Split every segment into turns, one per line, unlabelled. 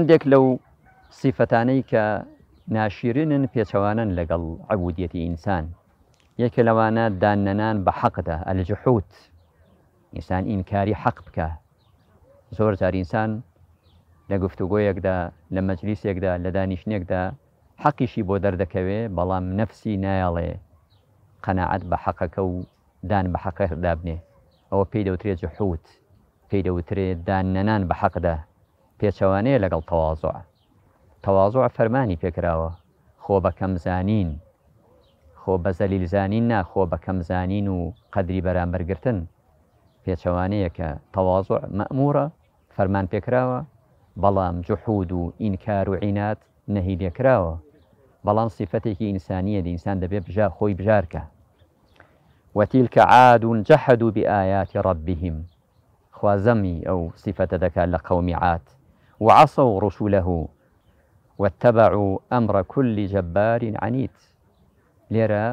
هەندێک لەو سیفەتانەی کە ناشیرنن پێچەوانن لەگەڵ عبودەتی ئینسان یەکە لەوانە داننەنان بە حەقدا ئەلجحوت ئینسان ئینکاری حەق بکە زۆر جارئسان لە گفتوگۆیەکدا لە مەجلیسێکدا لە دانیشتێکدا حەقیشی بۆ دەردەکەوێ بەڵام نەفسی نایاڵێ قەنەعەت بە حەقەکە و دان بە حەقەدابنێ ئەوە پێی دەوترێت جحوت پێی دەوترێت داننەنان بە حەقدا پێچەوانەیە لەگەڵ تەواازۆع تەواازۆع فەرمانی پێکراوە خۆ بەکەم زانین خۆ بە زەلیل زانین ناخۆ بەکەم زانین و قەدری بەرامبەرگرتن پێچەوانەیە کە تەواازۆع مەمورە فەرمان پێکراوە بەڵام جحود و ئینکار و عینات نەهی لێکراوە بەڵام سیفەتێکی ئینسانیە دیئسان دەبێت بژا خۆی بژارکە وتیلکە عادون جەحد و بیاياتی ڕبیهیم خوازەمی ئەو سیفەتە دەکات لە قەومی عات وعصوا رسله واتبعوا أمر كل جبار عنيد لرى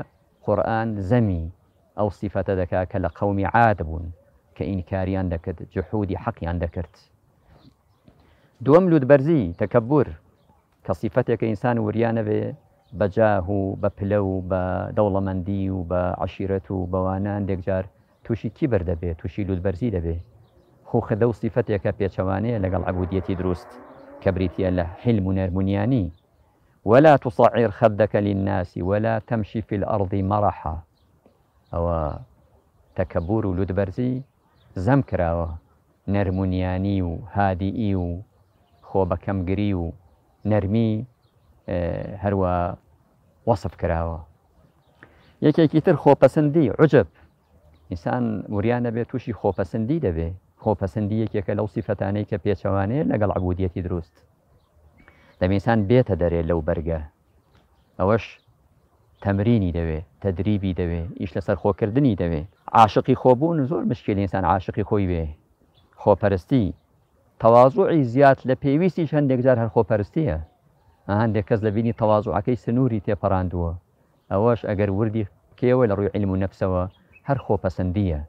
قرآن زمي أو صفة ذكاء لقوم عادب كإنكاري عندك جحود حقي عندك دوم لود برزي تكبر كصفتك إنسان وريانة بجاه بدولة مندي وبعشيرته بوانان عندك جار توشي كبر دبي توشي لود برزي دبي خو خدو و سیفەتێکە پێچەوانەیە لەگەڵ عبودیەتی دروست کە الله حلم و ولا تصعر خدك للناس ولا تمشي في الأرض مرحا أو تكبر لدبرزي زمكرا کراوە نەرمونیانی و هادیئی و خۆ بەکەمگری و نەرمی هەروە وەصف کراوە عجب إنسان مريانا بيتوشي خوبا سندي دبي خۆپەسەندی یەکێکە لەو سیفەتانەی کە پێچەوانەیە لەگەڵ عبودەتی دروست دەمێسان بێتە دەرێ لەو بەرگە ئەوەش تەمرینی دەوێ تەدریبی دەوێ ئیش لەسەر خۆکردنی دەوێ عاشقی خۆبوون زۆر مشکل ئینسان عاشقی خۆی بێ خۆپەرستی تەواازۆعی زیاد لە پێویستیش هەندێک جار هەر خۆپەرستیە هەندێک کەس لە بینی تەواازۆعەکەی سنووری تێپەڕاندووە ئەوەش ئەگەر وردی کێوە لە ڕووی علم و نەفسەوە هەر خۆپەسەندیە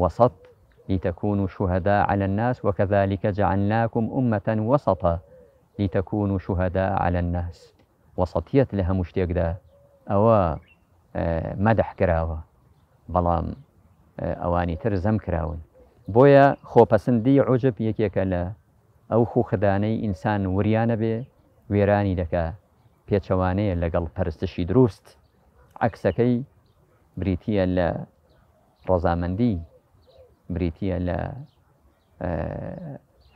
وەسەد لتكونوا شهداء على الناس وكذلك جعلناكم أمة وسطا لتكونوا شهداء على الناس وسطية لها مشتاق ده أو آه، مدح كراوة بلام آه، أواني ترزم كراون خو بسندي عجب یەکێکە أو خو خداني إنسان وریانە به ويراني دەکا بيتشواني لقل پەرستشی دروست عكسكي بريتيا لرزامن دي بریتە لە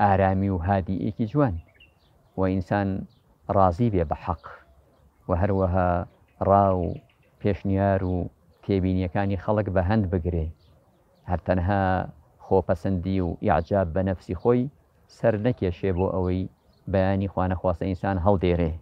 ئارامی و هادی ئێکی جوان و ئینسان ڕازی بێ بە حەق و هەروەها ڕا و پێشنیار و تێبینیەکانی خەڵک بە هەند بگرێ هەرتەنها خۆپەسەندی و یاعجاب بە نەفسی خۆی سەر نەکێشێ بۆ ئەوەی بەیانی خوانە خواستە ئینسان هەڵدێرێ